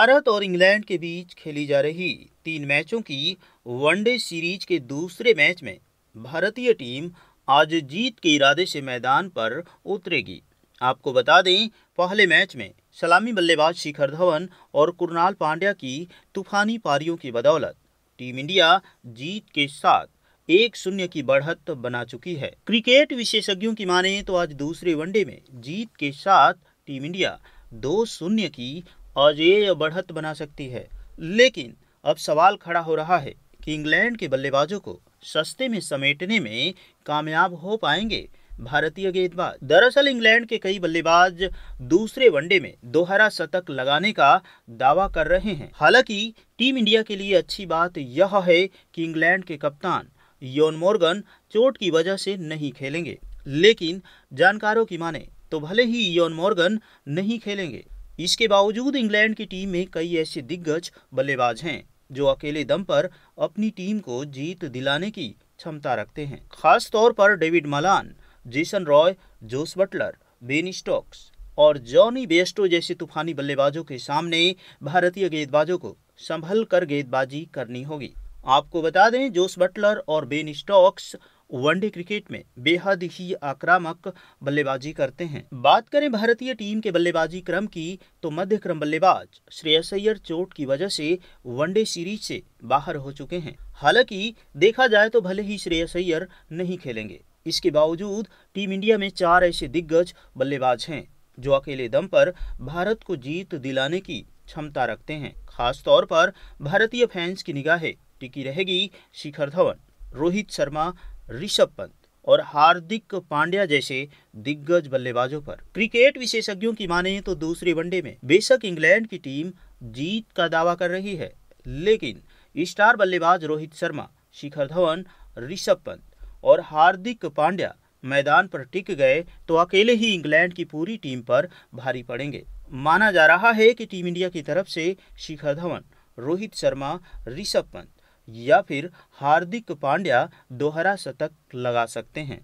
भारत और इंग्लैंड के बीच खेली जा रही तीन मैचों की वनडे सीरीज के दूसरे मैच में भारतीय टीम आज जीत के इरादे से मैदान पर उतरेगी आपको बता दें पहले मैच में सलामी बल्लेबाज शिखर धवन और कुरनाल पांड्या की तूफानी पारियों की बदौलत टीम इंडिया जीत के साथ एक शून्य की बढ़त बना चुकी है क्रिकेट विशेषज्ञों की माने तो आज दूसरे वनडे में जीत के साथ टीम इंडिया दो शून्य की और ये, बढ़त बना सकती है लेकिन अब सवाल खड़ा हो रहा है कि इंग्लैंड के बल्लेबाजों को सस्ते में समेटने में कामयाब हो पाएंगे भारतीय गेंदबाज दरअसल इंग्लैंड के कई बल्लेबाज दूसरे वनडे में दोहरा शतक लगाने का दावा कर रहे हैं हालांकि टीम इंडिया के लिए अच्छी बात यह है कि इंग्लैंड के कप्तान योन मोर्गन चोट की वजह से नहीं खेलेंगे लेकिन जानकारों की माने तो भले ही योन मोर्गन नहीं खेलेंगे इसके बावजूद इंग्लैंड की टीम में कई ऐसे दिग्गज बल्लेबाज हैं जो अकेले दम पर अपनी टीम को जीत दिलाने की क्षमता रखते हैं खास तौर पर David Malan Jason Roy Jos Buttler Ben Stokes और जॉनी बेस्टो जैसे तूफानी बल्लेबाजों के सामने भारतीय गेंदबाजों को संभल कर गेंदबाजी करनी होगी आपको बता दें जोस बटलर और बेन स्टॉक्स वनडे क्रिकेट में बेहद ही आक्रामक बल्लेबाजी करते हैं बात करें भारतीय टीम के बल्लेबाजी क्रम की तो मध्य क्रम बल्लेबाज श्रेयस अय्यर चोट की वजह से वनडे सीरीज से बाहर हो चुके हैं हालांकि देखा जाए तो भले ही श्रेयस अय्यर नहीं खेलेंगे इसके बावजूद टीम इंडिया में चार ऐसे दिग्गज बल्लेबाज हैं जो अकेले दम पर भारत को जीत दिलाने की क्षमता रखते हैं खास तौर पर भारतीय फैंस की निगाहें टिकी रहेगी शिखर धवन रोहित शर्मा ऋषभ पंत और हार्दिक पांड्या जैसे दिग्गज बल्लेबाजों पर क्रिकेट विशेषज्ञों की माने तो दूसरे वनडे में बेशक इंग्लैंड की टीम जीत का दावा कर रही है लेकिन स्टार बल्लेबाज रोहित शर्मा शिखर धवन ऋषभ पंत और हार्दिक पांड्या मैदान पर टिक गए तो अकेले ही इंग्लैंड की पूरी टीम पर भारी पड़ेंगे माना जा रहा है कि टीम इंडिया की तरफ से शिखर धवन रोहित शर्मा ऋषभ पंत या फिर हार्दिक पांड्या दोहरा शतक लगा सकते हैं